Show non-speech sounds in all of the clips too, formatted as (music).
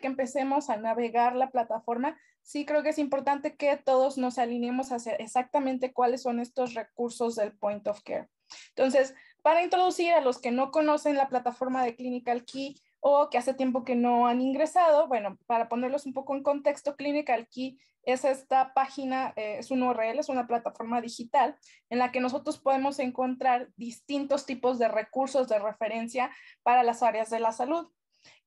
que empecemos a navegar la plataforma, sí creo que es importante que todos nos alineemos hacia exactamente cuáles son estos recursos del point of care. Entonces, para introducir a los que no conocen la plataforma de Clinical Key o que hace tiempo que no han ingresado, bueno, para ponerlos un poco en contexto, Clinical Key es esta página, eh, es un URL, es una plataforma digital en la que nosotros podemos encontrar distintos tipos de recursos de referencia para las áreas de la salud.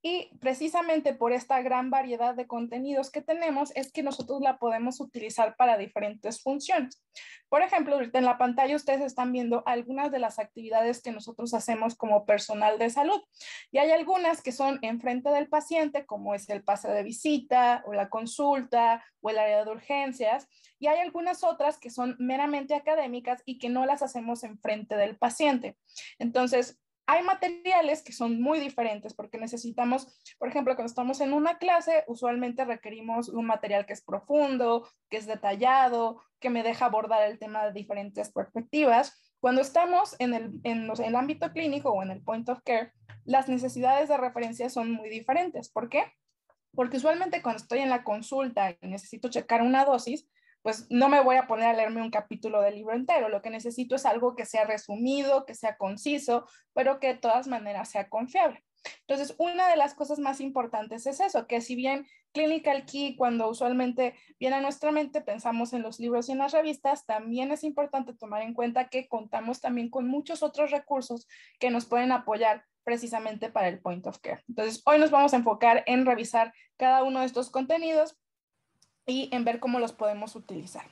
Y precisamente por esta gran variedad de contenidos que tenemos es que nosotros la podemos utilizar para diferentes funciones. Por ejemplo, en la pantalla ustedes están viendo algunas de las actividades que nosotros hacemos como personal de salud. Y hay algunas que son enfrente del paciente, como es el pase de visita o la consulta o el área de urgencias. Y hay algunas otras que son meramente académicas y que no las hacemos enfrente del paciente. Entonces, hay materiales que son muy diferentes porque necesitamos, por ejemplo, cuando estamos en una clase, usualmente requerimos un material que es profundo, que es detallado, que me deja abordar el tema de diferentes perspectivas. Cuando estamos en el, ámbito clínico o en el point of care, las necesidades de referencia son muy diferentes. ¿Por qué? Porque usualmente cuando estoy en la consulta y necesito checar una dosis, pues no me voy a poner a leerme un capítulo del libro entero. Lo que necesito es algo que sea resumido, que sea conciso, pero que de todas maneras sea confiable. Entonces, una de las cosas más importantes es eso, que si bien Clinical Key, cuando usualmente viene a nuestra mente, pensamos en los libros y en las revistas, también es importante tomar en cuenta que contamos también con muchos otros recursos que nos pueden apoyar precisamente para el point of care. Entonces, hoy nos vamos a enfocar en revisar cada uno de estos contenidos y en ver cómo los podemos utilizar.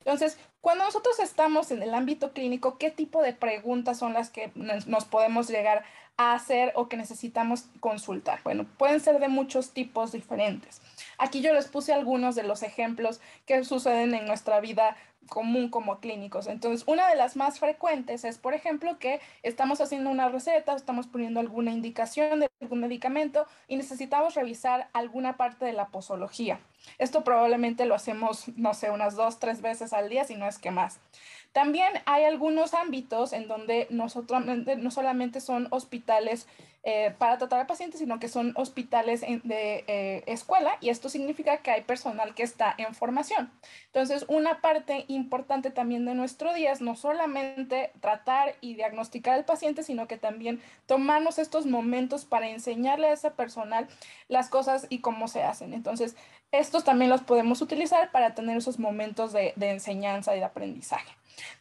Entonces, cuando nosotros estamos en el ámbito clínico, ¿qué tipo de preguntas son las que nos podemos llegar a hacer o que necesitamos consultar? Bueno, pueden ser de muchos tipos diferentes. Aquí yo les puse algunos de los ejemplos que suceden en nuestra vida común como clínicos. Entonces, una de las más frecuentes es, por ejemplo, que estamos haciendo una receta, estamos poniendo alguna indicación de algún medicamento y necesitamos revisar alguna parte de la posología. Esto probablemente lo hacemos, no sé, unas dos, tres veces al día, si no es que más. También hay algunos ámbitos en donde nosotros no solamente son hospitales eh, para tratar a pacientes, sino que son hospitales de eh, escuela y esto significa que hay personal que está en formación. Entonces, una parte importante también de nuestro día es no solamente tratar y diagnosticar al paciente, sino que también tomarnos estos momentos para enseñarle a ese personal las cosas y cómo se hacen. Entonces, estos también los podemos utilizar para tener esos momentos de, de enseñanza y de aprendizaje.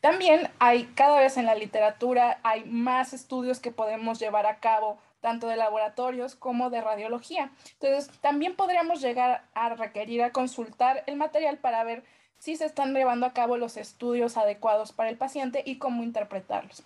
También hay cada vez en la literatura, hay más estudios que podemos llevar a cabo tanto de laboratorios como de radiología. Entonces, también podríamos llegar a requerir a consultar el material para ver si se están llevando a cabo los estudios adecuados para el paciente y cómo interpretarlos.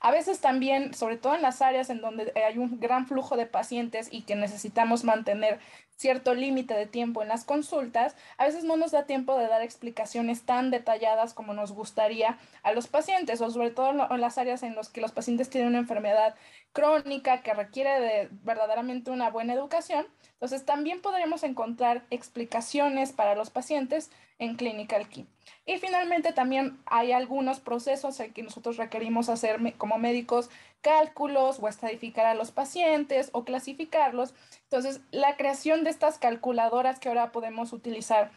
A veces también, sobre todo en las áreas en donde hay un gran flujo de pacientes y que necesitamos mantener cierto límite de tiempo en las consultas, a veces no nos da tiempo de dar explicaciones tan detalladas como nos gustaría a los pacientes, o sobre todo en las áreas en las que los pacientes tienen una enfermedad crónica que requiere de verdaderamente una buena educación. Entonces, también podremos encontrar explicaciones para los pacientes en Clinical Key. Y finalmente también hay algunos procesos en que nosotros requerimos hacer como médicos cálculos o estadificar a los pacientes o clasificarlos. Entonces, la creación de estas calculadoras que ahora podemos utilizar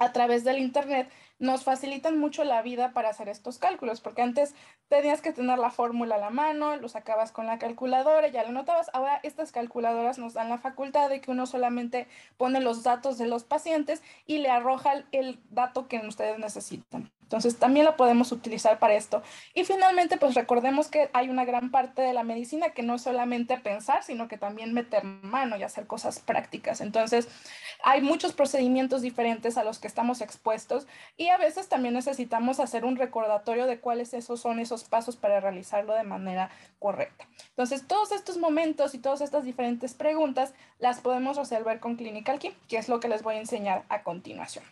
a través del Internet nos facilitan mucho la vida para hacer estos cálculos, porque antes tenías que tener la fórmula a la mano, lo sacabas con la calculadora, ya lo notabas. Ahora estas calculadoras nos dan la facultad de que uno solamente pone los datos de los pacientes y le arroja el dato que ustedes necesitan. Entonces también la podemos utilizar para esto. Y finalmente, pues recordemos que hay una gran parte de la medicina que no solamente pensar, sino que también meter mano y hacer cosas prácticas. Entonces hay muchos procedimientos diferentes a los que estamos expuestos y a veces también necesitamos hacer un recordatorio de cuáles esos son esos pasos para realizarlo de manera correcta. Entonces todos estos momentos y todas estas diferentes preguntas las podemos resolver con ClinicalKey, que es lo que les voy a enseñar a continuación.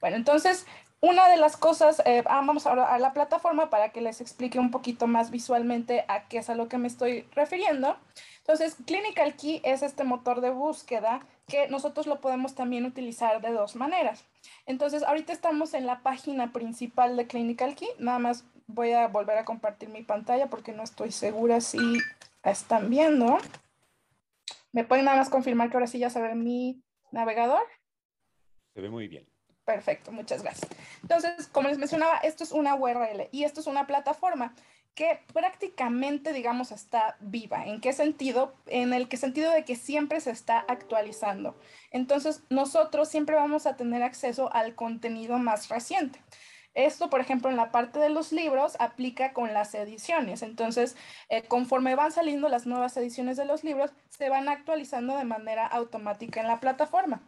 Bueno, entonces, una de las cosas, eh, ah, vamos ahora a la plataforma para que les explique un poquito más visualmente a qué es a lo que me estoy refiriendo. Entonces, Clinical Key es este motor de búsqueda que nosotros lo podemos también utilizar de dos maneras. Entonces, ahorita estamos en la página principal de Clinical Key. Nada más voy a volver a compartir mi pantalla porque no estoy segura si están viendo. ¿Me pueden nada más confirmar que ahora sí ya se ve mi navegador? Se ve muy bien. Perfecto, muchas gracias. Entonces, como les mencionaba, esto es una URL y esto es una plataforma que prácticamente, digamos, está viva. ¿En qué sentido? En el que sentido de que siempre se está actualizando. Entonces, nosotros siempre vamos a tener acceso al contenido más reciente. Esto, por ejemplo, en la parte de los libros aplica con las ediciones. Entonces, eh, conforme van saliendo las nuevas ediciones de los libros, se van actualizando de manera automática en la plataforma.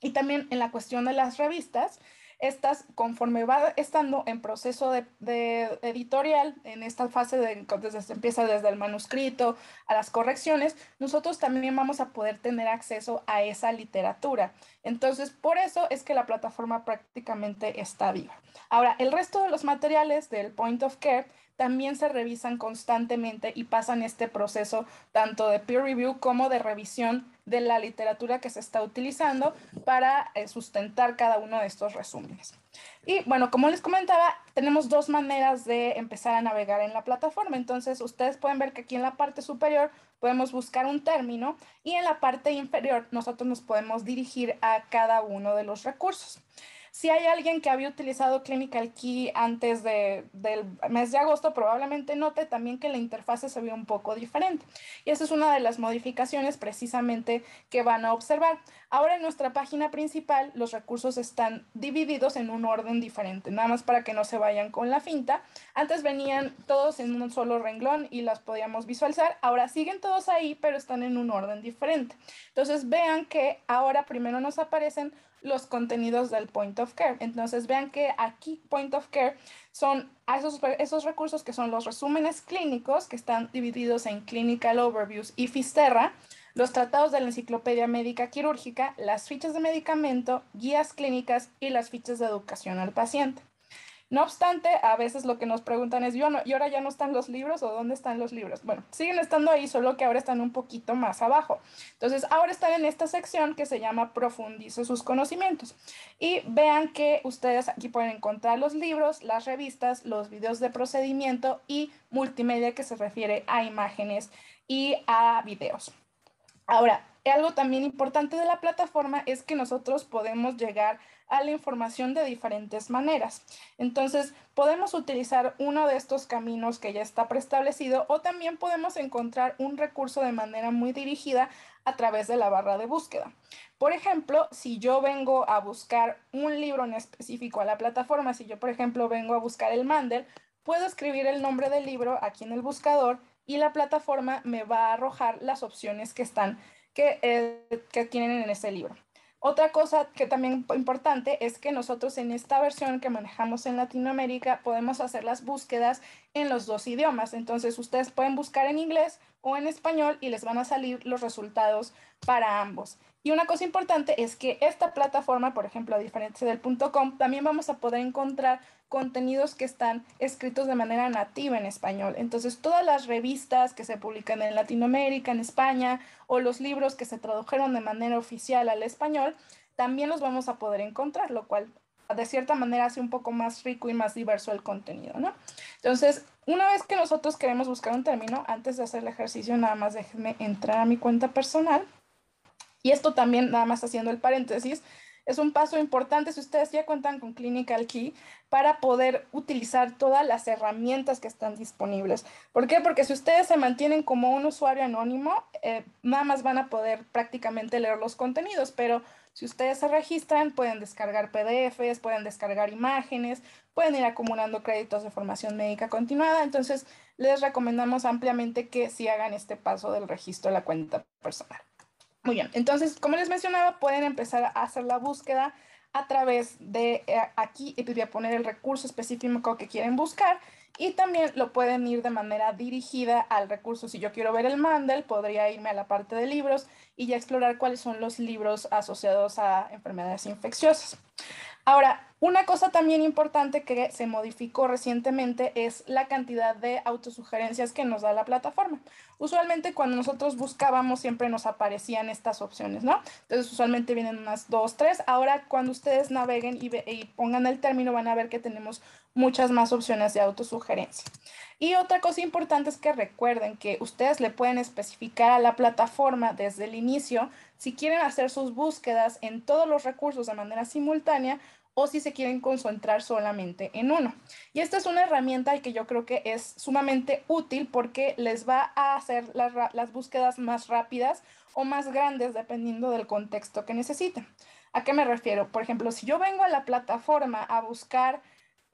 Y también en la cuestión de las revistas, estas, conforme va estando en proceso de, editorial, en esta fase de, desde, empieza desde el manuscrito a las correcciones, nosotros también vamos a poder tener acceso a esa literatura. Entonces, por eso es que la plataforma prácticamente está viva. Ahora, el resto de los materiales del Point of Care también se revisan constantemente y pasan este proceso tanto de peer review como de revisión de la literatura que se está utilizando para eh, sustentar cada uno de estos resúmenes. Y bueno, como les comentaba, tenemos dos maneras de empezar a navegar en la plataforma. Entonces, ustedes pueden ver que aquí en la parte superior podemos buscar un término y en la parte inferior nosotros nos podemos dirigir a cada uno de los recursos. Si hay alguien que había utilizado Clinical Key antes del mes de agosto, probablemente note también que la interfase se vio un poco diferente. Y esa es una de las modificaciones precisamente que van a observar. Ahora en nuestra página principal los recursos están divididos en un orden diferente, nada más para que no se vayan con la finta. Antes venían todos en un solo renglón y las podíamos visualizar. Ahora siguen todos ahí, pero están en un orden diferente. Entonces vean que ahora primero nos aparecen los contenidos del point of care. Entonces vean que aquí point of care son esos, esos recursos que son los resúmenes clínicos que están divididos en clinical overviews y FISTERRA, los tratados de la enciclopedia médica quirúrgica, las fichas de medicamento, guías clínicas y las fichas de educación al paciente. No obstante, a veces lo que nos preguntan es, yo no, ¿y ahora ya no están los libros o dónde están los libros? Bueno, siguen estando ahí, solo que ahora están un poquito más abajo. Entonces, ahora están en esta sección que se llama Profundice sus conocimientos. Y vean que ustedes aquí pueden encontrar los libros, las revistas, los videos de procedimiento y multimedia que se refiere a imágenes y a videos. Ahora, algo también importante de la plataforma es que nosotros podemos llegar a a la información de diferentes maneras. Entonces, podemos utilizar uno de estos caminos que ya está preestablecido o también podemos encontrar un recurso de manera muy dirigida a través de la barra de búsqueda. Por ejemplo, si yo vengo a buscar un libro en específico a la plataforma, si yo, por ejemplo, vengo a buscar el Mandel, puedo escribir el nombre del libro aquí en el buscador y la plataforma me va a arrojar las opciones que están, que tienen eh, en ese libro. Otra cosa que también importante es que nosotros en esta versión que manejamos en Latinoamérica podemos hacer las búsquedas en los dos idiomas. Entonces ustedes pueden buscar en inglés o en español y les van a salir los resultados para ambos. Y una cosa importante es que esta plataforma, por ejemplo, a diferencia del .com, también vamos a poder encontrar contenidos que están escritos de manera nativa en español. Entonces, todas las revistas que se publican en Latinoamérica, en España, o los libros que se tradujeron de manera oficial al español, también los vamos a poder encontrar, lo cual de cierta manera hace un poco más rico y más diverso el contenido, ¿no? Entonces, una vez que nosotros queremos buscar un término, antes de hacer el ejercicio, nada más déjenme entrar a mi cuenta personal. Y esto también, nada más haciendo el paréntesis, es un paso importante si ustedes ya cuentan con Clinical Key para poder utilizar todas las herramientas que están disponibles. ¿Por qué? Porque si ustedes se mantienen como un usuario anónimo, eh, nada más van a poder prácticamente leer los contenidos, pero si ustedes se registran, pueden descargar PDFs, pueden descargar imágenes, pueden ir acumulando créditos de formación médica continuada. Entonces, les recomendamos ampliamente que sí hagan este paso del registro de la cuenta personal. Muy bien, entonces, como les mencionaba, pueden empezar a hacer la búsqueda a través de eh, aquí y pues voy a poner el recurso específico que quieren buscar y también lo pueden ir de manera dirigida al recurso. Si yo quiero ver el Mandel, podría irme a la parte de libros y ya explorar cuáles son los libros asociados a enfermedades infecciosas. Ahora, una cosa también importante que se modificó recientemente es la cantidad de autosugerencias que nos da la plataforma. Usualmente cuando nosotros buscábamos siempre nos aparecían estas opciones, ¿no? Entonces usualmente vienen unas dos, tres. Ahora cuando ustedes naveguen y, y pongan el término van a ver que tenemos muchas más opciones de autosugerencia. Y otra cosa importante es que recuerden que ustedes le pueden especificar a la plataforma desde el inicio si quieren hacer sus búsquedas en todos los recursos de manera simultánea o si se quieren concentrar solamente en uno. Y esta es una herramienta que yo creo que es sumamente útil porque les va a hacer las, búsquedas más rápidas o más grandes dependiendo del contexto que necesiten. ¿A qué me refiero? Por ejemplo, si yo vengo a la plataforma a buscar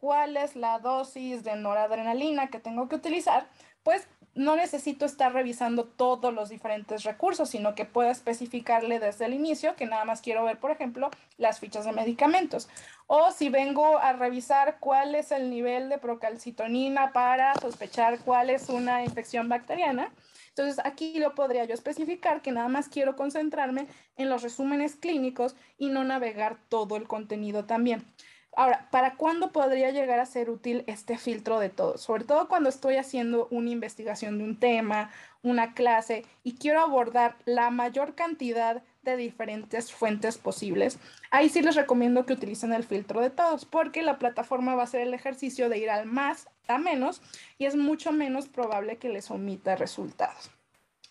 cuál es la dosis de noradrenalina que tengo que utilizar, pues no necesito estar revisando todos los diferentes recursos, sino que pueda especificarle desde el inicio que nada más quiero ver, por ejemplo, las fichas de medicamentos. O si vengo a revisar cuál es el nivel de procalcitonina para sospechar cuál es una infección bacteriana. Entonces, aquí lo podría yo especificar que nada más quiero concentrarme en los resúmenes clínicos y no navegar todo el contenido también. Ahora, ¿para cuándo podría llegar a ser útil este filtro de todos? Sobre todo cuando estoy haciendo una investigación de un tema, una clase y quiero abordar la mayor cantidad de diferentes fuentes posibles. Ahí sí les recomiendo que utilicen el filtro de todos porque la plataforma va a hacer el ejercicio de ir al más a menos y es mucho menos probable que les omita resultados.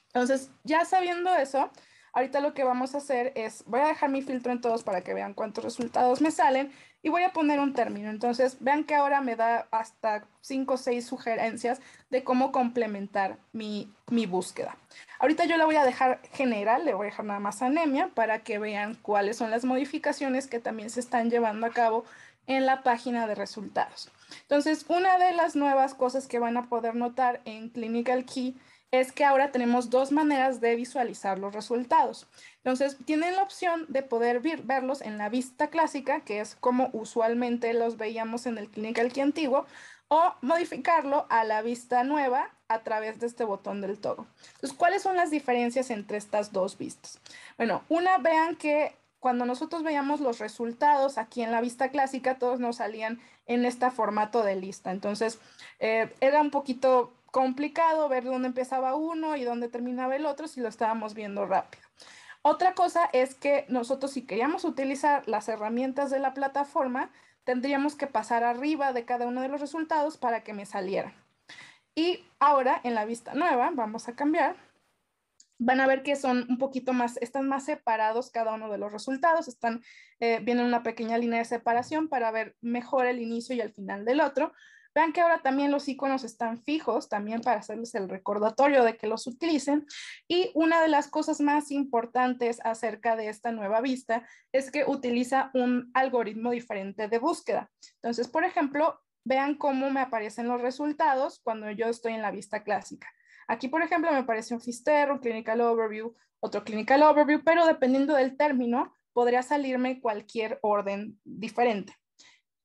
Entonces, ya sabiendo eso, ahorita lo que vamos a hacer es, voy a dejar mi filtro en todos para que vean cuántos resultados me salen y voy a poner un término. Entonces, vean que ahora me da hasta cinco o seis sugerencias de cómo complementar mi, mi, búsqueda. Ahorita yo la voy a dejar general, le voy a dejar nada más anemia para que vean cuáles son las modificaciones que también se están llevando a cabo en la página de resultados. Entonces, una de las nuevas cosas que van a poder notar en Clinical Key es que ahora tenemos dos maneras de visualizar los resultados. Entonces, tienen la opción de poder verlos en la vista clásica, que es como usualmente los veíamos en el Clinical que antiguo, o modificarlo a la vista nueva a través de este botón del todo. Entonces, ¿cuáles son las diferencias entre estas dos vistas? Bueno, una, vean que cuando nosotros veíamos los resultados aquí en la vista clásica, todos nos salían en este formato de lista. Entonces, eh, era un poquito complicado ver dónde empezaba uno y dónde terminaba el otro si lo estábamos viendo rápido. Otra cosa es que nosotros si queríamos utilizar las herramientas de la plataforma, tendríamos que pasar arriba de cada uno de los resultados para que me saliera. Y ahora en la vista nueva, vamos a cambiar, van a ver que son un poquito más, están más separados cada uno de los resultados, están, eh, una pequeña línea de separación para ver mejor el inicio y el final del otro, Vean que ahora también los iconos están fijos, también para hacerles el recordatorio de que los utilicen. Y una de las cosas más importantes acerca de esta nueva vista es que utiliza un algoritmo diferente de búsqueda. Entonces, por ejemplo, vean cómo me aparecen los resultados cuando yo estoy en la vista clásica. Aquí, por ejemplo, me aparece un Fister, un Clinical Overview, otro Clinical Overview, pero dependiendo del término, podría salirme cualquier orden diferente.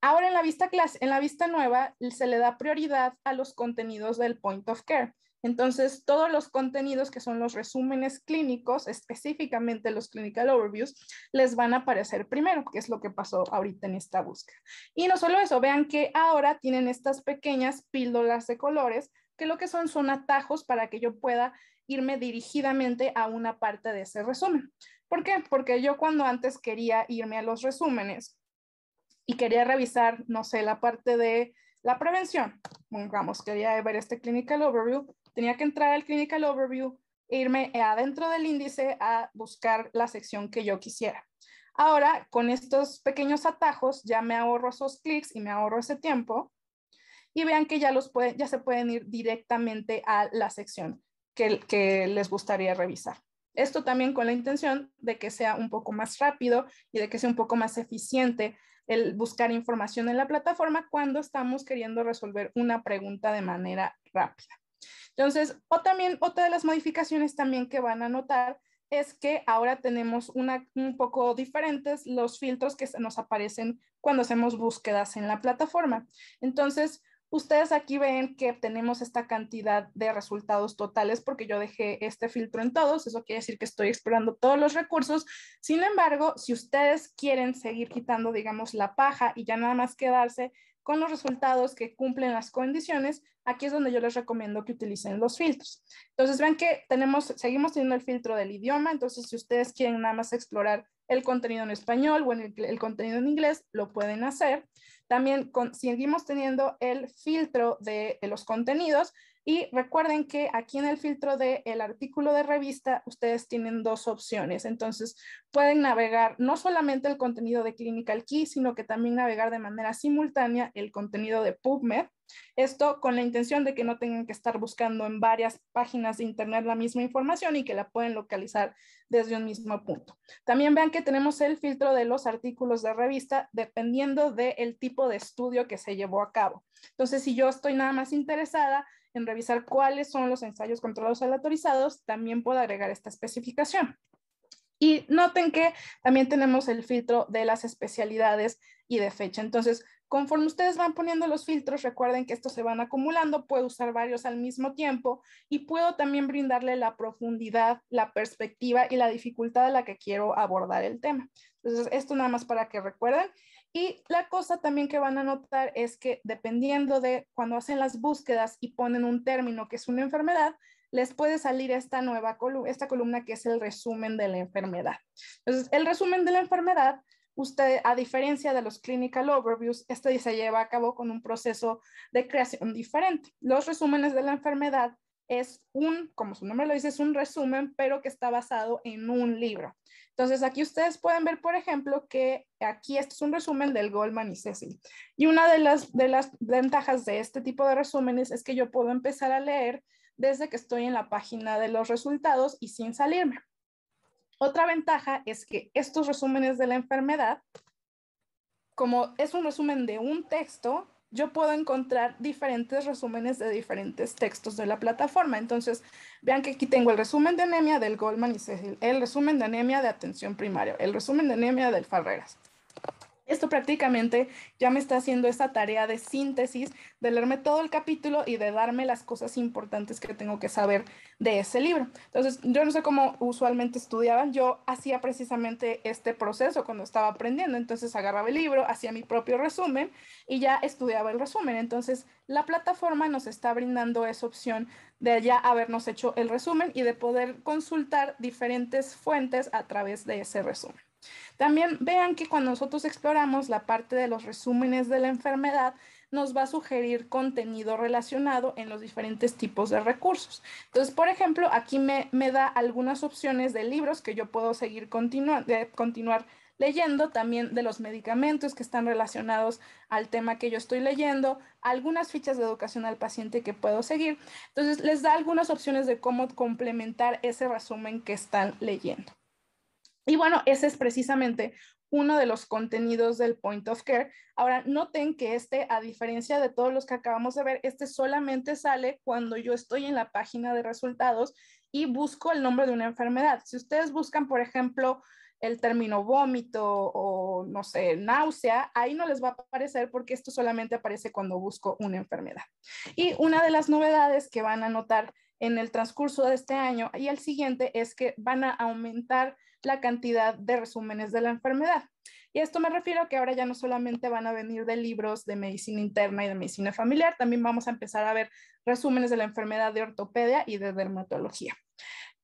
Ahora en la vista en la vista nueva se le da prioridad a los contenidos del point of care. Entonces, todos los contenidos que son los resúmenes clínicos, específicamente los clinical overviews, les van a aparecer primero, que es lo que pasó ahorita en esta búsqueda. Y no solo eso, vean que ahora tienen estas pequeñas píldoras de colores, que lo que son son atajos para que yo pueda irme dirigidamente a una parte de ese resumen. ¿Por qué? Porque yo cuando antes quería irme a los resúmenes, y quería revisar, no sé, la parte de la prevención. Vamos, quería ver este clinical overview. Tenía que entrar al clinical overview e irme adentro del índice a buscar la sección que yo quisiera. Ahora, con estos pequeños atajos, ya me ahorro esos clics y me ahorro ese tiempo. Y vean que ya, los puede, ya se pueden ir directamente a la sección que, que les gustaría revisar. Esto también con la intención de que sea un poco más rápido y de que sea un poco más eficiente el buscar información en la plataforma cuando estamos queriendo resolver una pregunta de manera rápida. Entonces, o también otra de las modificaciones también que van a notar es que ahora tenemos una, un poco diferentes los filtros que nos aparecen cuando hacemos búsquedas en la plataforma. Entonces, Ustedes aquí ven que tenemos esta cantidad de resultados totales porque yo dejé este filtro en todos, eso quiere decir que estoy explorando todos los recursos. Sin embargo, si ustedes quieren seguir quitando, digamos, la paja y ya nada más quedarse con los resultados que cumplen las condiciones, aquí es donde yo les recomiendo que utilicen los filtros. Entonces, ven que tenemos, seguimos teniendo el filtro del idioma, entonces si ustedes quieren nada más explorar el contenido en español o el contenido en inglés, lo pueden hacer. También seguimos teniendo el filtro de los contenidos, y recuerden que aquí en el filtro del artículo de revista, ustedes tienen dos opciones. Entonces, pueden navegar no solamente el contenido de Clinical Key, sino que también navegar de manera simultánea el contenido de PubMed. Esto con la intención de que no tengan que estar buscando en varias páginas de Internet la misma información y que la pueden localizar desde un mismo punto. También vean que tenemos el filtro de los artículos de revista dependiendo del tipo de estudio que se llevó a cabo. Entonces, si yo estoy nada más interesada en revisar cuáles son los ensayos controlados aleatorizados, también puedo agregar esta especificación. Y noten que también tenemos el filtro de las especialidades y de fecha. Entonces, conforme ustedes van poniendo los filtros, recuerden que estos se van acumulando, puedo usar varios al mismo tiempo y puedo también brindarle la profundidad, la perspectiva y la dificultad a la que quiero abordar el tema. Entonces, esto nada más para que recuerden. Y la cosa también que van a notar es que dependiendo de cuando hacen las búsquedas y ponen un término que es una enfermedad, les puede salir esta nueva columna, esta columna que es el resumen de la enfermedad. Entonces, el resumen de la enfermedad, usted, a diferencia de los clinical overviews, este se lleva a cabo con un proceso de creación diferente. Los resúmenes de la enfermedad es un, como su nombre lo dice, es un resumen, pero que está basado en un libro. Entonces, aquí ustedes pueden ver, por ejemplo, que aquí este es un resumen del Goldman y Cecil. Y una de las, de las ventajas de este tipo de resúmenes es que yo puedo empezar a leer desde que estoy en la página de los resultados y sin salirme. Otra ventaja es que estos resúmenes de la enfermedad, como es un resumen de un texto, yo puedo encontrar diferentes resúmenes de diferentes textos de la plataforma. Entonces, vean que aquí tengo el resumen de anemia del Goldman y Cecil, el resumen de anemia de atención primaria, el resumen de anemia del Farreras. Esto prácticamente ya me está haciendo esta tarea de síntesis, de leerme todo el capítulo y de darme las cosas importantes que tengo que saber de ese libro. Entonces, yo no sé cómo usualmente estudiaban, yo hacía precisamente este proceso cuando estaba aprendiendo, entonces agarraba el libro, hacía mi propio resumen y ya estudiaba el resumen. Entonces, la plataforma nos está brindando esa opción de ya habernos hecho el resumen y de poder consultar diferentes fuentes a través de ese resumen. También vean que cuando nosotros exploramos la parte de los resúmenes de la enfermedad, nos va a sugerir contenido relacionado en los diferentes tipos de recursos. Entonces, por ejemplo, aquí me, da algunas opciones de libros que yo puedo seguir de continuar leyendo, también de los medicamentos que están relacionados al tema que yo estoy leyendo, algunas fichas de educación al paciente que puedo seguir. Entonces, les da algunas opciones de cómo complementar ese resumen que están leyendo. Y bueno, ese es precisamente uno de los contenidos del Point of Care. Ahora, noten que este, a diferencia de todos los que acabamos de ver, este solamente sale cuando yo estoy en la página de resultados y busco el nombre de una enfermedad. Si ustedes buscan, por ejemplo, el término vómito o, no sé, náusea, ahí no les va a aparecer porque esto solamente aparece cuando busco una enfermedad. Y una de las novedades que van a notar en el transcurso de este año y el siguiente es que van a aumentar la cantidad de resúmenes de la enfermedad. Y esto me refiero a que ahora ya no solamente van a venir de libros de medicina interna y de medicina familiar, también vamos a empezar a ver resúmenes de la enfermedad de ortopedia y de dermatología.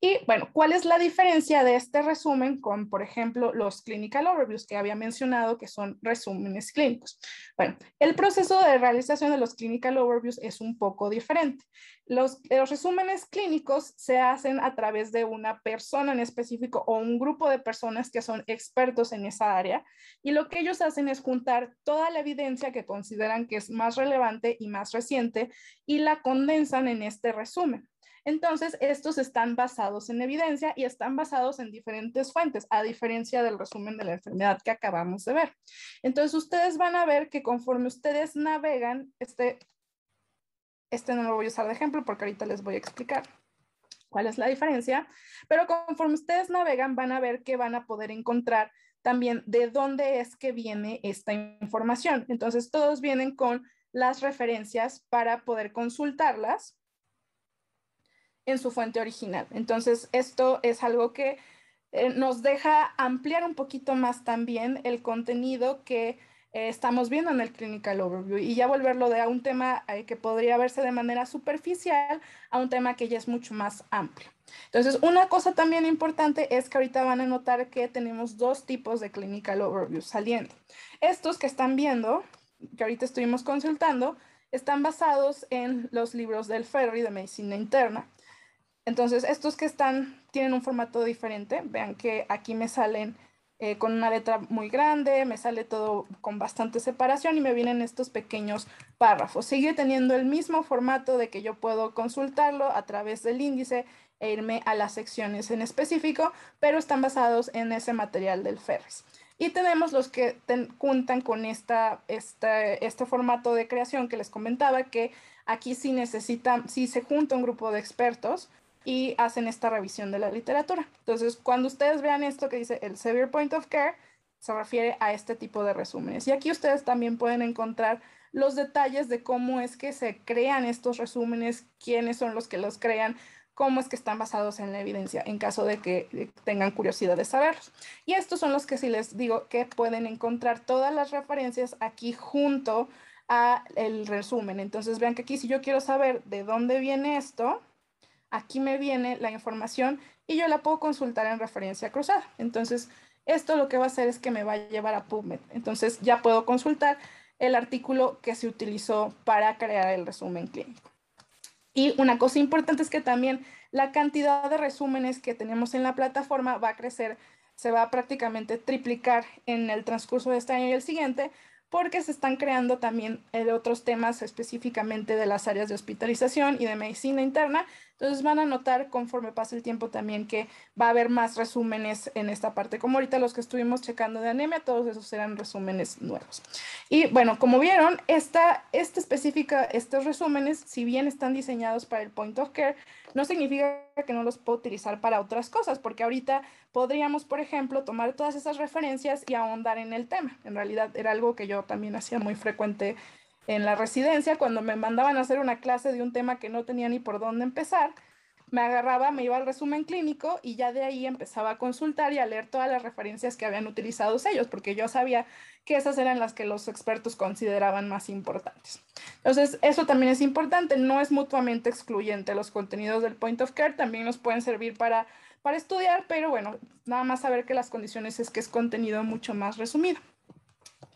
Y bueno, ¿cuál es la diferencia de este resumen con, por ejemplo, los clinical overviews que había mencionado, que son resúmenes clínicos? Bueno, el proceso de realización de los clinical overviews es un poco diferente. Los, los resúmenes clínicos se hacen a través de una persona en específico o un grupo de personas que son expertos en esa área y lo que ellos hacen es juntar toda la evidencia que consideran que es más relevante y más reciente y la condensan en este resumen. Entonces, estos están basados en evidencia y están basados en diferentes fuentes, a diferencia del resumen de la enfermedad que acabamos de ver. Entonces, ustedes van a ver que conforme ustedes navegan, este, este no lo voy a usar de ejemplo porque ahorita les voy a explicar cuál es la diferencia, pero conforme ustedes navegan van a ver que van a poder encontrar también de dónde es que viene esta información. Entonces, todos vienen con las referencias para poder consultarlas en su fuente original. Entonces, esto es algo que eh, nos deja ampliar un poquito más también el contenido que eh, estamos viendo en el Clinical Overview y ya volverlo de a un tema eh, que podría verse de manera superficial a un tema que ya es mucho más amplio. Entonces, una cosa también importante es que ahorita van a notar que tenemos dos tipos de Clinical Overview saliendo. Estos que están viendo, que ahorita estuvimos consultando, están basados en los libros del Ferry de Medicina Interna. Entonces, estos que están, tienen un formato diferente. Vean que aquí me salen eh, con una letra muy grande, me sale todo con bastante separación y me vienen estos pequeños párrafos. Sigue teniendo el mismo formato de que yo puedo consultarlo a través del índice e irme a las secciones en específico, pero están basados en ese material del Ferris. Y tenemos los que cuentan con este formato de creación que les comentaba, que aquí sí necesitan, sí se junta un grupo de expertos, y hacen esta revisión de la literatura. Entonces, cuando ustedes vean esto que dice el Severe Point of Care, se refiere a este tipo de resúmenes. Y aquí ustedes también pueden encontrar los detalles de cómo es que se crean estos resúmenes, quiénes son los que los crean, cómo es que están basados en la evidencia, en caso de que tengan curiosidad de saberlos. Y estos son los que sí les digo que pueden encontrar todas las referencias aquí junto a el resumen. Entonces vean que aquí si yo quiero saber de dónde viene esto, aquí me viene la información y yo la puedo consultar en referencia cruzada. Entonces, esto lo que va a hacer es que me va a llevar a PubMed. Entonces, ya puedo consultar el artículo que se utilizó para crear el resumen clínico. Y una cosa importante es que también la cantidad de resúmenes que tenemos en la plataforma va a crecer, se va a prácticamente triplicar en el transcurso de este año y el siguiente, porque se están creando también eh, otros temas específicamente de las áreas de hospitalización y de medicina interna, entonces van a notar conforme pasa el tiempo también que va a haber más resúmenes en esta parte. Como ahorita los que estuvimos checando de anemia, todos esos eran resúmenes nuevos. Y bueno, como vieron, esta, esta específica, estos resúmenes, si bien están diseñados para el point of care, no significa que no los puedo utilizar para otras cosas, porque ahorita podríamos, por ejemplo, tomar todas esas referencias y ahondar en el tema. En realidad era algo que yo también hacía muy frecuente en la residencia, cuando me mandaban a hacer una clase de un tema que no tenía ni por dónde empezar, me agarraba, me iba al resumen clínico y ya de ahí empezaba a consultar y a leer todas las referencias que habían utilizado ellos, porque yo sabía que esas eran las que los expertos consideraban más importantes. Entonces, eso también es importante, no es mutuamente excluyente. Los contenidos del point of care también nos pueden servir para, para estudiar, pero bueno, nada más saber que las condiciones es que es contenido mucho más resumido.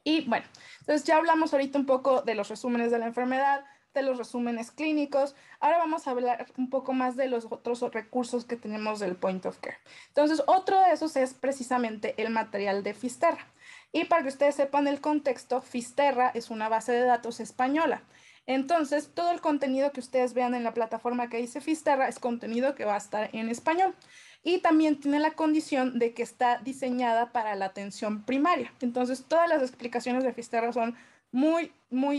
Y bueno, entonces ya hablamos ahorita un poco de los resúmenes de la enfermedad, de los resúmenes clínicos. Ahora vamos a hablar un poco más de los otros recursos que tenemos del point of care. Entonces, otro de esos es precisamente el material de Fisterra. Y para que ustedes sepan el contexto, Fisterra es una base de datos española. Entonces, todo el contenido que ustedes vean en la plataforma que dice Fisterra es contenido que va a estar en español y también tiene la condición de que está diseñada para la atención primaria. Entonces, todas las explicaciones de Fisterra son muy, muy,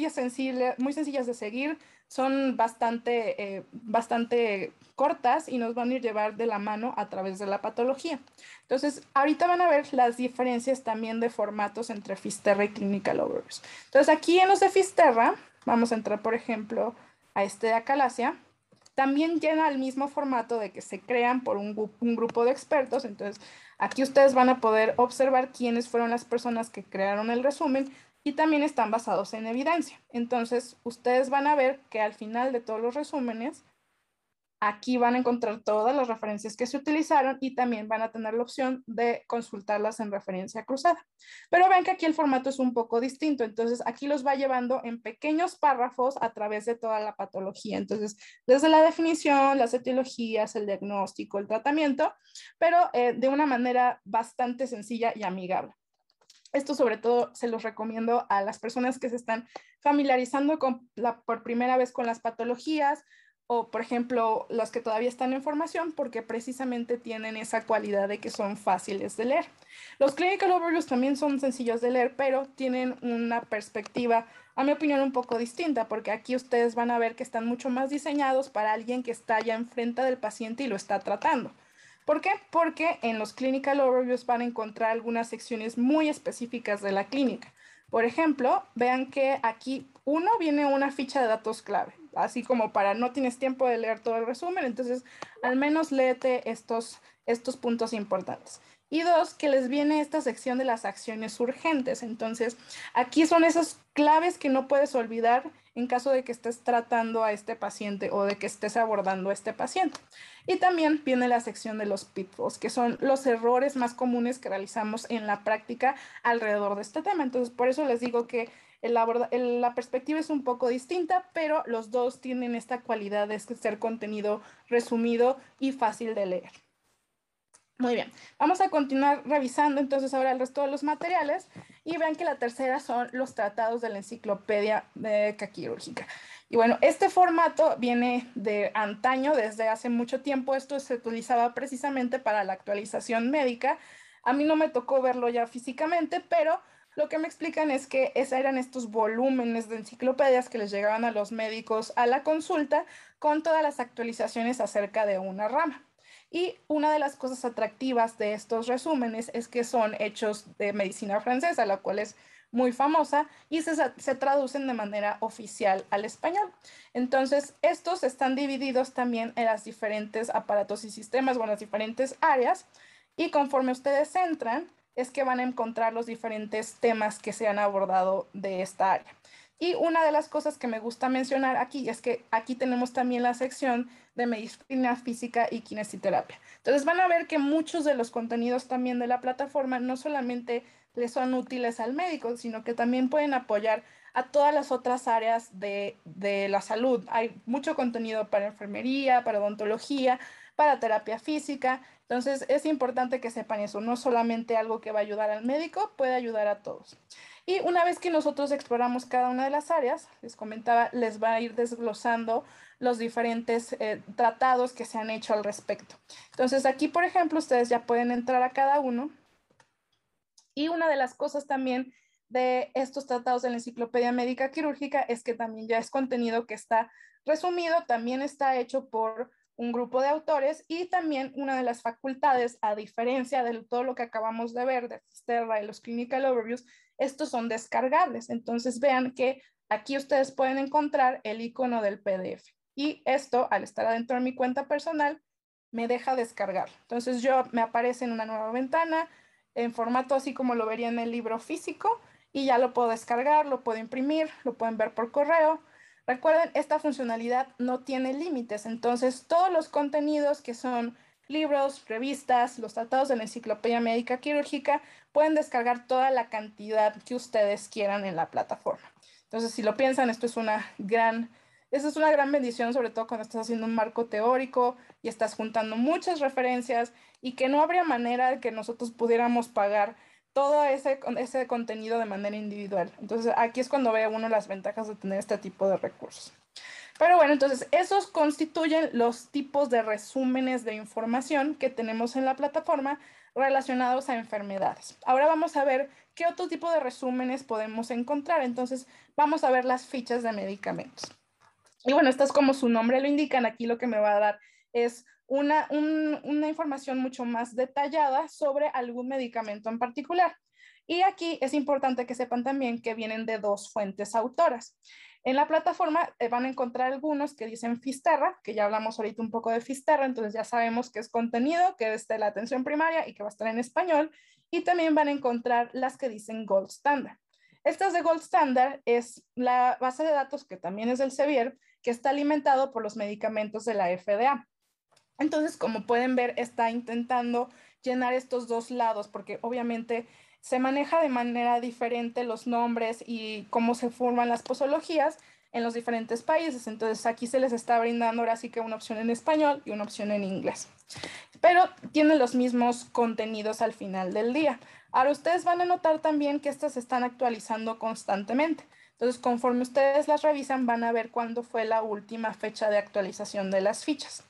muy sencillas de seguir, son bastante, eh, bastante cortas y nos van a ir llevar de la mano a través de la patología. Entonces, ahorita van a ver las diferencias también de formatos entre Fisterra y Clinical Overviews. Entonces, aquí en los de Fisterra, vamos a entrar, por ejemplo, a este de Acalasia también llena el mismo formato de que se crean por un, un, grupo de expertos. Entonces, aquí ustedes van a poder observar quiénes fueron las personas que crearon el resumen y también están basados en evidencia. Entonces, ustedes van a ver que al final de todos los resúmenes Aquí van a encontrar todas las referencias que se utilizaron y también van a tener la opción de consultarlas en referencia cruzada. Pero ven que aquí el formato es un poco distinto, entonces aquí los va llevando en pequeños párrafos a través de toda la patología. Entonces, desde la definición, las etiologías, el diagnóstico, el tratamiento, pero eh, de una manera bastante sencilla y amigable. Esto sobre todo se los recomiendo a las personas que se están familiarizando con la, por primera vez con las patologías o por ejemplo las que todavía están en formación porque precisamente tienen esa cualidad de que son fáciles de leer. Los clinical overviews también son sencillos de leer, pero tienen una perspectiva, a mi opinión, un poco distinta porque aquí ustedes van a ver que están mucho más diseñados para alguien que está ya enfrente del paciente y lo está tratando. ¿Por qué? Porque en los clinical overviews van a encontrar algunas secciones muy específicas de la clínica. Por ejemplo, vean que aquí uno viene una ficha de datos clave, así como para no tienes tiempo de leer todo el resumen, entonces al menos léete estos, estos puntos importantes. Y dos, que les viene esta sección de las acciones urgentes. Entonces, aquí son esas claves que no puedes olvidar en caso de que estés tratando a este paciente o de que estés abordando a este paciente. Y también viene la sección de los pitfalls, que son los errores más comunes que realizamos en la práctica alrededor de este tema. Entonces, por eso les digo que la perspectiva es un poco distinta, pero los dos tienen esta cualidad de ser contenido resumido y fácil de leer. Muy bien, vamos a continuar revisando entonces ahora el resto de los materiales y vean que la tercera son los tratados de la enciclopedia de quirúrgica Y bueno, este formato viene de antaño, desde hace mucho tiempo, esto se utilizaba precisamente para la actualización médica. A mí no me tocó verlo ya físicamente, pero lo que me explican es que eran estos volúmenes de enciclopedias que les llegaban a los médicos a la consulta con todas las actualizaciones acerca de una rama. Y una de las cosas atractivas de estos resúmenes es que son hechos de medicina francesa, la cual es muy famosa, y se, traducen de manera oficial al español. Entonces, estos están divididos también en las diferentes aparatos y sistemas o en las diferentes áreas, y conforme ustedes entran, es que van a encontrar los diferentes temas que se han abordado de esta área. Y una de las cosas que me gusta mencionar aquí es que aquí tenemos también la sección de medicina física y kinesiterapia. Entonces van a ver que muchos de los contenidos también de la plataforma no solamente le son útiles al médico, sino que también pueden apoyar a todas las otras áreas de, de la salud. Hay mucho contenido para enfermería, para odontología, para terapia física. Entonces es importante que sepan eso, no solamente algo que va a ayudar al médico, puede ayudar a todos. Y una vez que nosotros exploramos cada una de las áreas, les comentaba, les va a ir desglosando los diferentes eh, tratados que se han hecho al respecto. Entonces aquí, por ejemplo, ustedes ya pueden entrar a cada uno. Y una de las cosas también de estos tratados de la Enciclopedia Médica Quirúrgica es que también ya es contenido que está resumido, también está hecho por un grupo de autores y también una de las facultades, a diferencia de todo lo que acabamos de ver, de Sterra y los clinical overviews, estos son descargables. Entonces vean que aquí ustedes pueden encontrar el icono del PDF. Y esto, al estar adentro de mi cuenta personal, me deja descargar. Entonces yo me aparece en una nueva ventana, en formato así como lo vería en el libro físico, y ya lo puedo descargar, lo puedo imprimir, lo pueden ver por correo. Recuerden, esta funcionalidad no tiene límites, entonces todos los contenidos que son libros, revistas, los tratados de la Enciclopedia Médica Quirúrgica. Pueden descargar toda la cantidad que ustedes quieran en la plataforma. Entonces, si lo piensan, esto es una gran, es una gran bendición, sobre todo cuando estás haciendo un marco teórico y estás juntando muchas referencias y que no habría manera de que nosotros pudiéramos pagar todo ese, ese contenido de manera individual. Entonces, aquí es cuando ve uno las ventajas de tener este tipo de recursos. Pero bueno, entonces esos constituyen los tipos de resúmenes de información que tenemos en la plataforma relacionados a enfermedades. Ahora vamos a ver qué otro tipo de resúmenes podemos encontrar. Entonces vamos a ver las fichas de medicamentos. Y bueno, estas como su nombre lo indican, aquí lo que me va a dar es una, una información mucho más detallada sobre algún medicamento en particular. Y aquí es importante que sepan también que vienen de dos fuentes autoras. En la plataforma eh, van a encontrar algunos que dicen Fistarra, que ya hablamos ahorita un poco de Fistarra, entonces ya sabemos que es contenido, que es de la atención primaria y que va a estar en español. Y también van a encontrar las que dicen Gold Standard. Estas de Gold Standard es la base de datos que también es del Sevier, que está alimentado por los medicamentos de la FDA. Entonces, como pueden ver, está intentando llenar estos dos lados, porque obviamente se maneja de manera diferente los nombres y cómo se forman las posologías en los diferentes países. Entonces aquí se les está brindando ahora sí que una opción en español y una opción en inglés. Pero tienen los mismos contenidos al final del día. Ahora ustedes van a notar también que estas se están actualizando constantemente. Entonces conforme ustedes las revisan van a ver cuándo fue la última fecha de actualización de las fichas.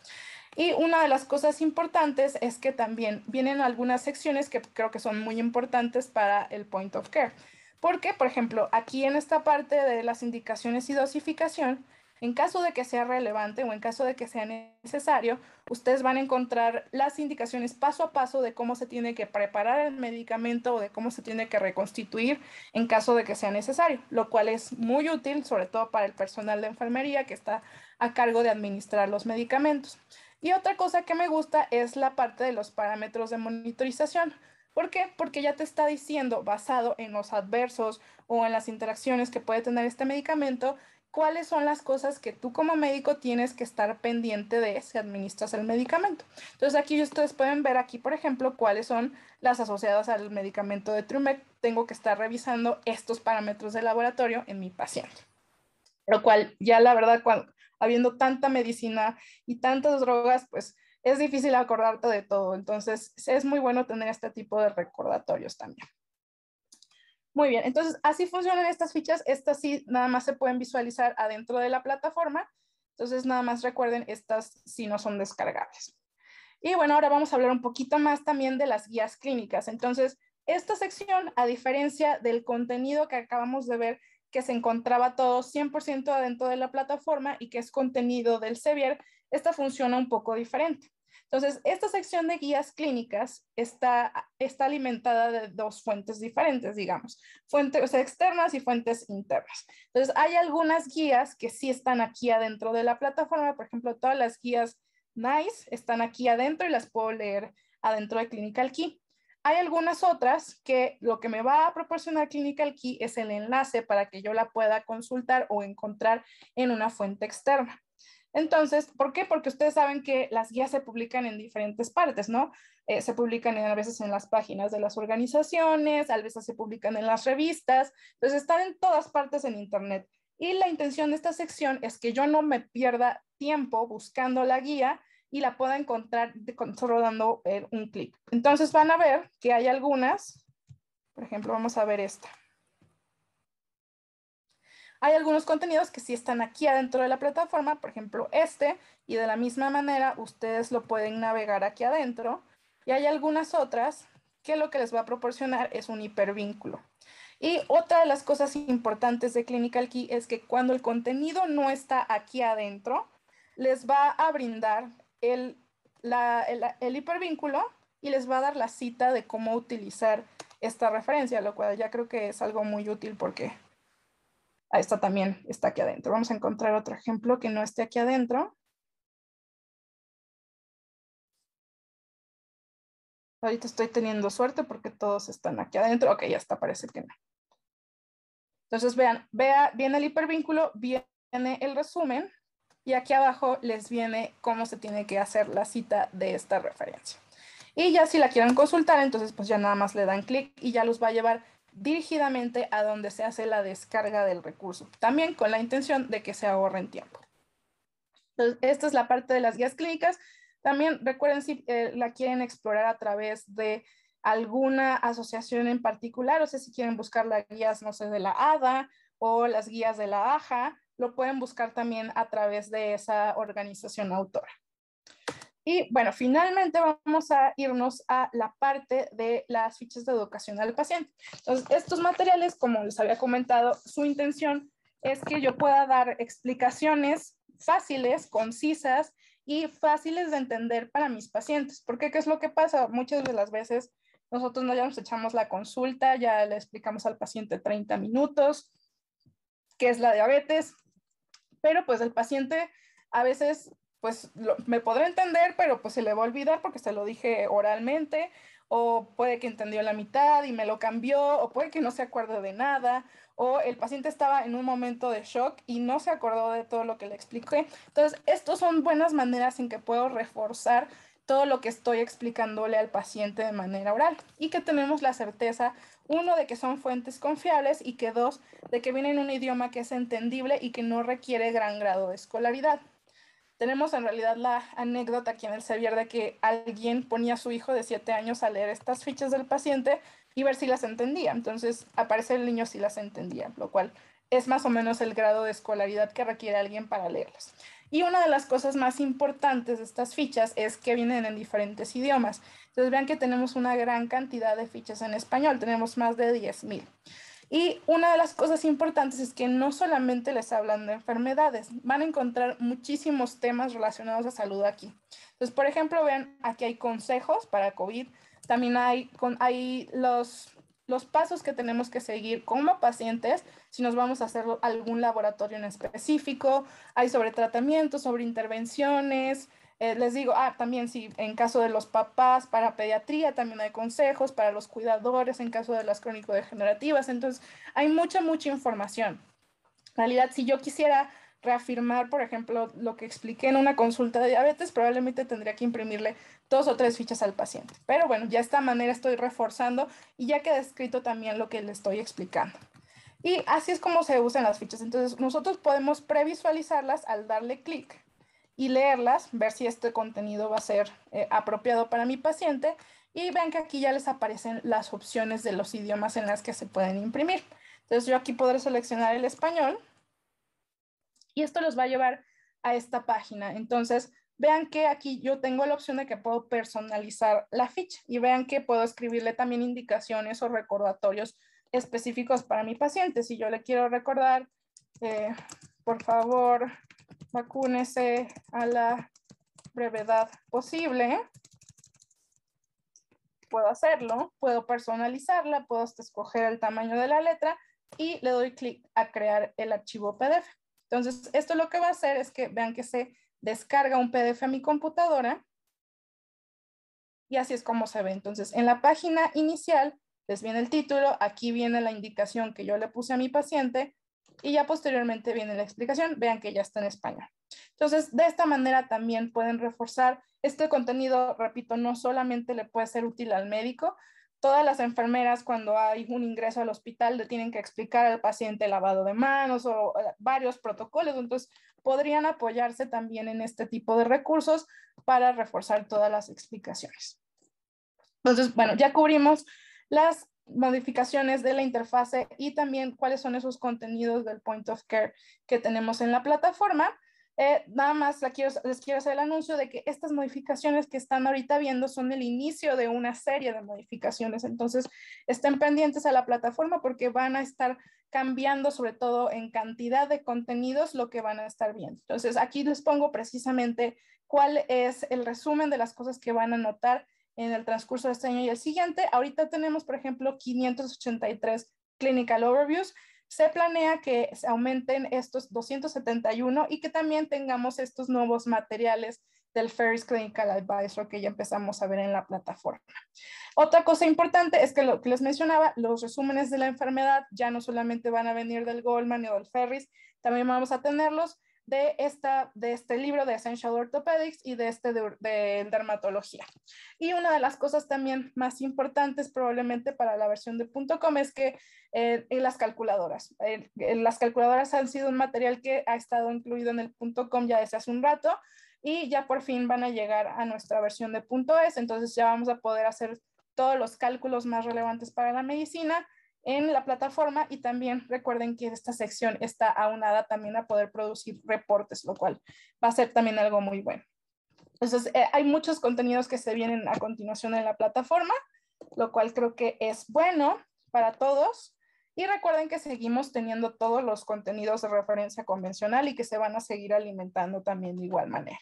Y una de las cosas importantes es que también vienen algunas secciones que creo que son muy importantes para el point of care. Porque, por ejemplo, aquí en esta parte de las indicaciones y dosificación, en caso de que sea relevante o en caso de que sea necesario, ustedes van a encontrar las indicaciones paso a paso de cómo se tiene que preparar el medicamento o de cómo se tiene que reconstituir en caso de que sea necesario, lo cual es muy útil sobre todo para el personal de enfermería que está a cargo de administrar los medicamentos. Y otra cosa que me gusta es la parte de los parámetros de monitorización. ¿Por qué? Porque ya te está diciendo, basado en los adversos o en las interacciones que puede tener este medicamento, cuáles son las cosas que tú como médico tienes que estar pendiente de si administras el medicamento. Entonces aquí ustedes pueden ver aquí, por ejemplo, cuáles son las asociadas al medicamento de Trumec. Tengo que estar revisando estos parámetros de laboratorio en mi paciente. Lo cual ya la verdad, cuando, habiendo tanta medicina y tantas drogas, pues es difícil acordarte de todo. Entonces, es muy bueno tener este tipo de recordatorios también. Muy bien, entonces así funcionan estas fichas. Estas sí, nada más se pueden visualizar adentro de la plataforma. Entonces, nada más recuerden, estas sí no son descargables. Y bueno, ahora vamos a hablar un poquito más también de las guías clínicas. Entonces, esta sección, a diferencia del contenido que acabamos de ver que se encontraba todo 100% adentro de la plataforma y que es contenido del Sevier, esta funciona un poco diferente. Entonces, esta sección de guías clínicas está, está alimentada de dos fuentes diferentes, digamos, fuentes externas y fuentes internas. Entonces, hay algunas guías que sí están aquí adentro de la plataforma, por ejemplo, todas las guías NICE están aquí adentro y las puedo leer adentro de Clinical Key. Hay algunas otras que lo que me va a proporcionar Clinical Key es el enlace para que yo la pueda consultar o encontrar en una fuente externa. Entonces, ¿por qué? Porque ustedes saben que las guías se publican en diferentes partes, ¿no? Eh, se publican a veces en las páginas de las organizaciones, a veces se publican en las revistas, entonces están en todas partes en Internet. Y la intención de esta sección es que yo no me pierda tiempo buscando la guía, y la pueda encontrar solo dando eh, un clic. Entonces van a ver que hay algunas, por ejemplo, vamos a ver esta. Hay algunos contenidos que sí están aquí adentro de la plataforma, por ejemplo este, y de la misma manera ustedes lo pueden navegar aquí adentro. Y hay algunas otras que lo que les va a proporcionar es un hipervínculo. Y otra de las cosas importantes de Clinical Key es que cuando el contenido no está aquí adentro, les va a brindar el, hipervínculo y les va a dar la cita de cómo utilizar esta referencia, lo cual ya creo que es algo muy útil porque ahí esta también está aquí adentro. Vamos a encontrar otro ejemplo que no esté aquí adentro. Ahorita estoy teniendo suerte porque todos están aquí adentro. Ok, ya está, parece que no. Entonces, vean, vea, viene el hipervínculo, viene el resumen y aquí abajo les viene cómo se tiene que hacer la cita de esta referencia. Y ya si la quieren consultar, entonces pues ya nada más le dan clic y ya los va a llevar dirigidamente a donde se hace la descarga del recurso, también con la intención de que se ahorren tiempo. Entonces, esta es la parte de las guías clínicas. También recuerden si eh, la quieren explorar a través de alguna asociación en particular, o sea, si quieren buscar las guías, no sé, de la ADA o las guías de la AJA, lo pueden buscar también a través de esa organización autora. Y bueno, finalmente vamos a irnos a la parte de las fichas de educación al paciente. Entonces, estos materiales, como les había comentado, su intención es que yo pueda dar explicaciones fáciles, concisas y fáciles de entender para mis pacientes. Porque, ¿qué es lo que pasa? Muchas de las veces nosotros ya nos echamos la consulta, ya le explicamos al paciente 30 minutos qué es la diabetes, pero pues el paciente a veces pues me podrá entender, pero pues se le va a olvidar porque se lo dije oralmente, o puede que entendió la mitad y me lo cambió, o puede que no se acuerde de nada, o el paciente estaba en un momento de shock y no se acordó de todo lo que le expliqué. Entonces, estas son buenas maneras en que puedo reforzar todo lo que estoy explicándole al paciente de manera oral y que tenemos la certeza uno, de que son fuentes confiables y que dos, de que vienen en un idioma que es entendible y que no requiere gran grado de escolaridad. Tenemos en realidad la anécdota aquí en el Sevier de que alguien ponía a su hijo de siete años a leer estas fichas del paciente y ver si las entendía. Entonces aparece el niño si las entendía, lo cual es más o menos el grado de escolaridad que requiere alguien para leerlas. Y una de las cosas más importantes de estas fichas es que vienen en diferentes idiomas. Entonces vean que tenemos una gran cantidad de fichas en español, tenemos más de 10.000. Y una de las cosas importantes es que no solamente les hablan de enfermedades, van a encontrar muchísimos temas relacionados a salud aquí. Entonces, por ejemplo, vean, aquí hay consejos para COVID, también hay, con, hay los los pasos que tenemos que seguir como pacientes, si nos vamos a hacer algún laboratorio en específico, hay sobre tratamientos, sobre intervenciones. Eh, les digo, ah, también si en caso de los papás, para pediatría también hay consejos, para los cuidadores en caso de las crónico-degenerativas. Entonces, hay mucha, mucha información. En realidad, si yo quisiera reafirmar, por ejemplo, lo que expliqué en una consulta de diabetes, probablemente tendría que imprimirle dos o tres fichas al paciente. Pero bueno, ya de esta manera estoy reforzando y ya queda escrito también lo que le estoy explicando. Y así es como se usan las fichas. Entonces, nosotros podemos previsualizarlas al darle clic y leerlas, ver si este contenido va a ser eh, apropiado para mi paciente. Y ven que aquí ya les aparecen las opciones de los idiomas en las que se pueden imprimir. Entonces, yo aquí podré seleccionar el español y esto los va a llevar a esta página. Entonces, vean que aquí yo tengo la opción de que puedo personalizar la ficha y vean que puedo escribirle también indicaciones o recordatorios específicos para mi paciente. Si yo le quiero recordar, eh, por favor, vacúnese a la brevedad posible. Puedo hacerlo, puedo personalizarla, puedo escoger el tamaño de la letra y le doy clic a crear el archivo PDF. Entonces, esto lo que va a hacer es que vean que se descarga un PDF a mi computadora y así es como se ve. Entonces, en la página inicial les viene el título, aquí viene la indicación que yo le puse a mi paciente y ya posteriormente viene la explicación. Vean que ya está en español. Entonces, de esta manera también pueden reforzar este contenido, repito, no solamente le puede ser útil al médico, todas las enfermeras cuando hay un ingreso al hospital le tienen que explicar al paciente lavado de manos o varios protocolos, entonces podrían apoyarse también en este tipo de recursos para reforzar todas las explicaciones. Entonces, bueno, ya cubrimos las modificaciones de la interfase y también cuáles son esos contenidos del point of care que tenemos en la plataforma. Eh, nada más la les quiero hacer el anuncio de que estas modificaciones que están ahorita viendo son el inicio de una serie de modificaciones. Entonces, estén pendientes a la plataforma porque van a estar cambiando, sobre todo en cantidad de contenidos, lo que van a estar viendo. Entonces, aquí les pongo precisamente cuál es el resumen de las cosas que van a notar en el transcurso de este año y el siguiente. Ahorita tenemos, por ejemplo, 583 clinical overviews se planea que se aumenten estos 271 y que también tengamos estos nuevos materiales del Ferris Clinical Advisor que ya empezamos a ver en la plataforma. Otra cosa importante es que lo que les mencionaba, los resúmenes de la enfermedad ya no solamente van a venir del Goldman o del Ferris, también vamos a tenerlos de, este libro de Essential Orthopedics y de este de, dermatología. Y una de las cosas también más importantes probablemente para la versión de .com es que eh, las calculadoras. las calculadoras han sido un material que ha estado incluido en el .com ya desde hace un rato y ya por fin van a llegar a nuestra versión de .es, entonces ya vamos a poder hacer todos los cálculos más relevantes para la medicina en la plataforma y también recuerden que esta sección está aunada también a poder producir reportes, lo cual va a ser también algo muy bueno. Entonces, eh, hay muchos contenidos que se vienen a continuación en la plataforma, lo cual creo que es bueno para todos. Y recuerden que seguimos teniendo todos los contenidos de referencia convencional y que se van a seguir alimentando también de igual manera.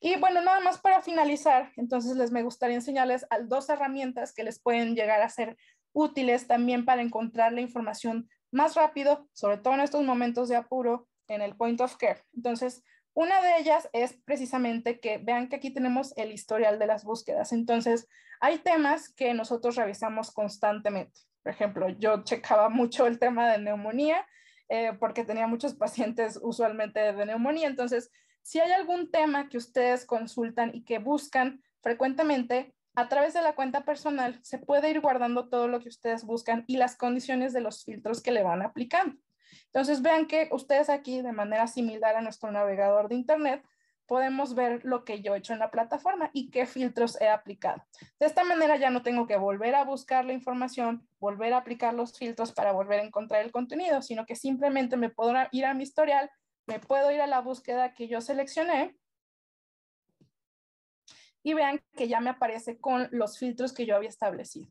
Y bueno, nada más para finalizar, entonces les me gustaría enseñarles dos herramientas que les pueden llegar a ser útiles también para encontrar la información más rápido, sobre todo en estos momentos de apuro en el point of care. Entonces, una de ellas es precisamente que vean que aquí tenemos el historial de las búsquedas. Entonces, hay temas que nosotros revisamos constantemente. Por ejemplo, yo checaba mucho el tema de neumonía eh, porque tenía muchos (laughs) pacientes usualmente de neumonía. Entonces, si hay algún tema que ustedes consultan y que buscan frecuentemente, a través de la cuenta personal se puede ir guardando todo lo que ustedes buscan y las condiciones de los filtros que le van aplicando. Entonces vean que ustedes aquí de manera similar a nuestro navegador de internet podemos ver lo que yo he hecho en la plataforma y qué filtros he aplicado. De esta manera ya no tengo que volver a buscar la información, volver a aplicar los filtros para volver a encontrar el contenido, sino que simplemente me puedo ir a mi historial, me puedo ir a la búsqueda que yo seleccioné y vean que ya me aparece con los filtros que yo había establecido.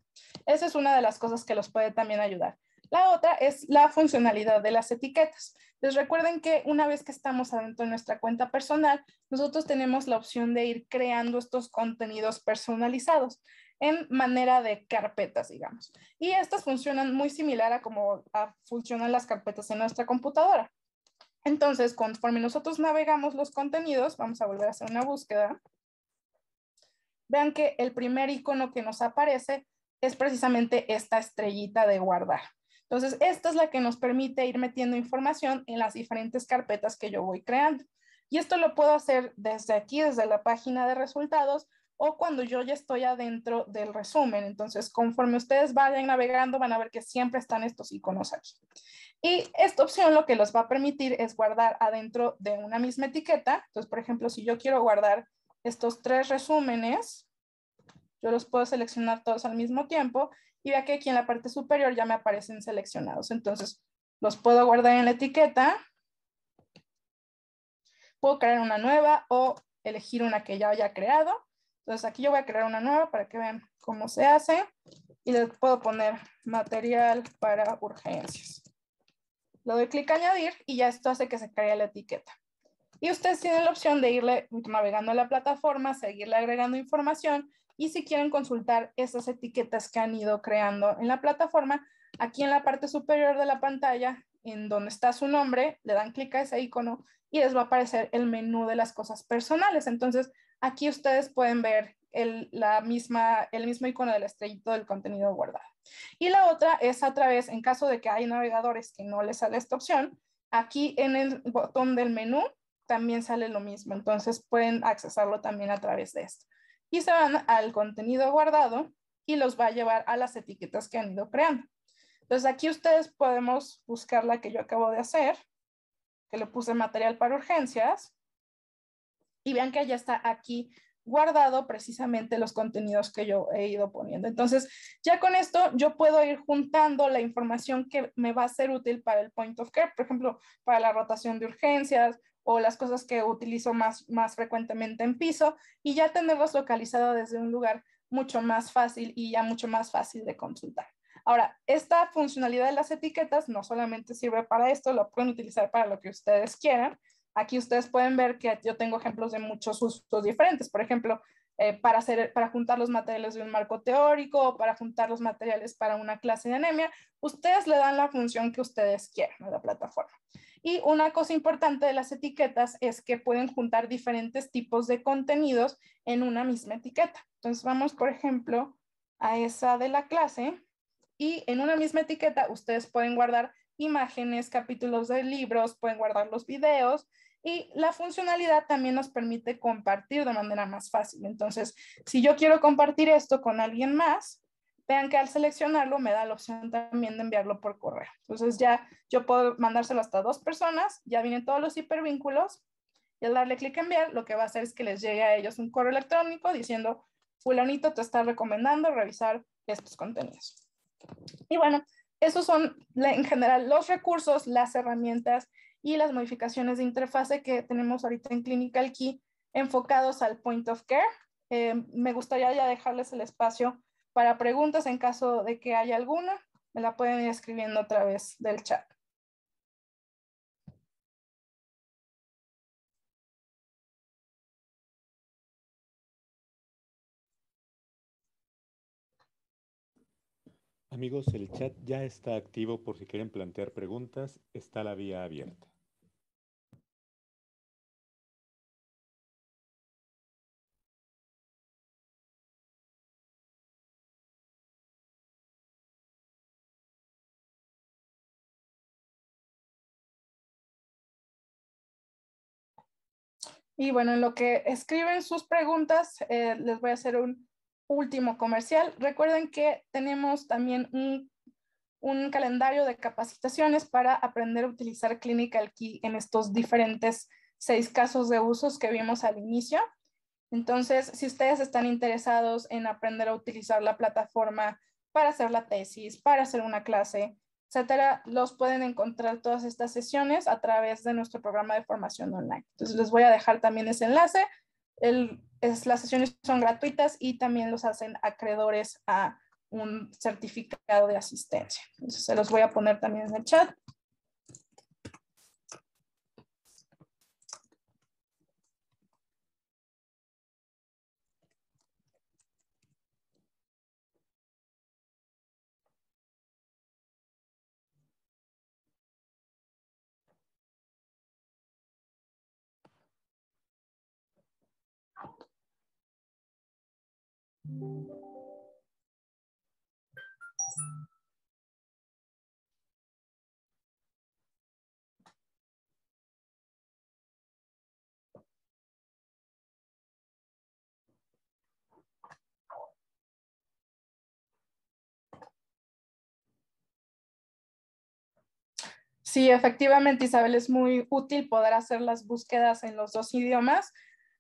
Esa es una de las cosas que los puede también ayudar. La otra es la funcionalidad de las etiquetas. Les recuerden que una vez que estamos adentro de nuestra cuenta personal, nosotros tenemos la opción de ir creando estos contenidos personalizados en manera de carpetas, digamos. Y estas funcionan muy similar a como funcionan las carpetas en nuestra computadora. Entonces, conforme nosotros navegamos los contenidos, vamos a volver a hacer una búsqueda. Vean que el primer icono que nos aparece es precisamente esta estrellita de guardar. Entonces, esta es la que nos permite ir metiendo información en las diferentes carpetas que yo voy creando. Y esto lo puedo hacer desde aquí, desde la página de resultados o cuando yo ya estoy adentro del resumen. Entonces, conforme ustedes vayan navegando, van a ver que siempre están estos iconos aquí. Y esta opción lo que los va a permitir es guardar adentro de una misma etiqueta. Entonces, por ejemplo, si yo quiero guardar estos tres resúmenes, yo los puedo seleccionar todos al mismo tiempo y vea que aquí en la parte superior ya me aparecen seleccionados. Entonces, los puedo guardar en la etiqueta, puedo crear una nueva o elegir una que ya haya creado. Entonces aquí yo voy a crear una nueva para que vean cómo se hace y les puedo poner material para urgencias. Le doy clic añadir y ya esto hace que se cree la etiqueta. Y ustedes tienen la opción de irle navegando a la plataforma, seguirle agregando información y si quieren consultar esas etiquetas que han ido creando en la plataforma, aquí en la parte superior de la pantalla, en donde está su nombre, le dan clic a ese icono y les va a aparecer el menú de las cosas personales. Entonces, aquí ustedes pueden ver el, la misma, el mismo icono del estrellito del contenido guardado. Y la otra es a través, en caso de que hay navegadores que no les sale esta opción, aquí en el botón del menú también sale lo mismo. Entonces pueden accesarlo también a través de esto. Y se van al contenido guardado y los va a llevar a las etiquetas que han ido creando. Entonces aquí ustedes podemos buscar la que yo acabo de hacer, que le puse material para urgencias. Y vean que ya está aquí guardado precisamente los contenidos que yo he ido poniendo. Entonces, ya con esto yo puedo ir juntando la información que me va a ser útil para el point of care, por ejemplo, para la rotación de urgencias o las cosas que utilizo más, más frecuentemente en piso y ya tenerlos localizado desde un lugar mucho más fácil y ya mucho más fácil de consultar. Ahora, esta funcionalidad de las etiquetas no solamente sirve para esto, lo pueden utilizar para lo que ustedes quieran. Aquí ustedes pueden ver que yo tengo ejemplos de muchos usos diferentes. Por ejemplo, eh, para, hacer, para juntar los materiales de un marco teórico o para juntar los materiales para una clase de anemia, ustedes le dan la función que ustedes quieran a la plataforma. Y una cosa importante de las etiquetas es que pueden juntar diferentes tipos de contenidos en una misma etiqueta. Entonces vamos, por ejemplo, a esa de la clase y en una misma etiqueta ustedes pueden guardar imágenes, capítulos de libros, pueden guardar los videos, y la funcionalidad también nos permite compartir de manera más fácil. Entonces, si yo quiero compartir esto con alguien más, vean que al seleccionarlo me da la opción también de enviarlo por correo. Entonces ya yo puedo mandárselo hasta dos personas, ya vienen todos los hipervínculos y al darle clic en enviar, lo que va a hacer es que les llegue a ellos un correo electrónico diciendo, fulanito te está recomendando revisar estos contenidos. Y bueno, esos son en general los recursos, las herramientas y las modificaciones de interfase que tenemos ahorita en Clinical Key enfocados al point of care. Eh, me gustaría ya dejarles el espacio para preguntas, en caso de que haya alguna, me la pueden ir escribiendo a través del chat. Amigos, el chat ya está activo por si quieren plantear preguntas, está la vía abierta. Y bueno, en lo que escriben sus preguntas, eh, les voy a hacer un último comercial. Recuerden que tenemos también un, un calendario de capacitaciones para aprender a utilizar Clinical Key en estos diferentes seis casos de usos que vimos al inicio. Entonces, si ustedes están interesados en aprender a utilizar la plataforma para hacer la tesis, para hacer una clase, los pueden encontrar todas estas sesiones a través de nuestro programa de formación online. Entonces les voy a dejar también ese enlace. las sesiones son gratuitas y también los hacen acreedores a un certificado de asistencia. Entonces se los voy a poner también en el chat Sí, efectivamente, Isabel, es muy útil poder hacer las búsquedas en los dos idiomas.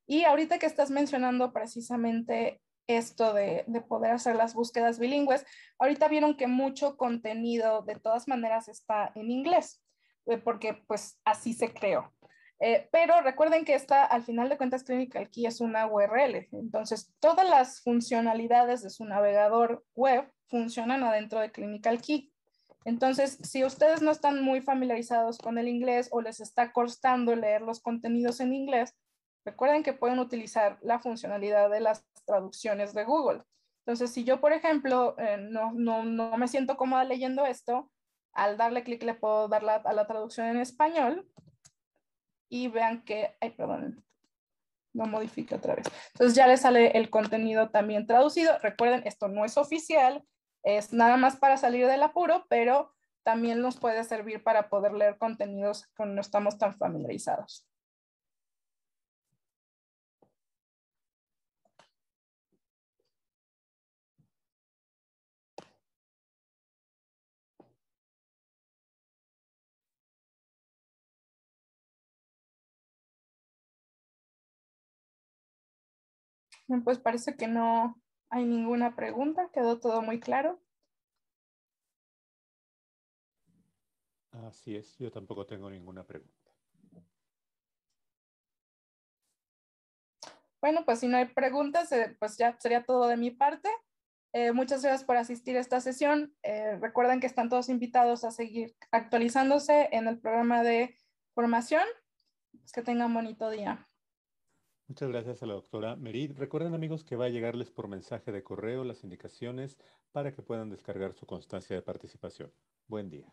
Y ahorita que estás mencionando precisamente esto de, poder hacer las búsquedas bilingües. Ahorita vieron que mucho contenido de todas maneras está en inglés, eh, porque pues así se creó. Eh, pero recuerden que esta, al final de cuentas, Clinical Key es una URL. Entonces, todas las funcionalidades de su navegador web funcionan adentro de Clinical Key. Entonces, si ustedes no están muy familiarizados con el inglés o les está costando leer los contenidos en inglés, Recuerden que pueden utilizar la funcionalidad de las traducciones de Google. Entonces, si yo, por ejemplo, eh, no, me siento cómoda leyendo esto, al darle clic le puedo dar a la traducción en español y vean que, ay, perdón, lo modifique otra vez. Entonces ya le sale el contenido también traducido. Recuerden, esto no es oficial, es nada más para salir del apuro, pero también nos puede servir para poder leer contenidos que no estamos tan familiarizados. Pues parece que no hay ninguna pregunta, quedó todo muy claro. Así es, yo tampoco tengo ninguna pregunta. Bueno, pues si no hay preguntas, eh, pues ya sería todo de mi parte. Eh, muchas gracias por asistir a esta sesión. Eh, recuerden que están todos invitados a seguir actualizándose en el programa de formación. Pues que tengan bonito día. Muchas gracias a la doctora Merit. Recuerden amigos que va a llegarles por mensaje de correo las indicaciones para que puedan descargar su constancia de participación. Buen día.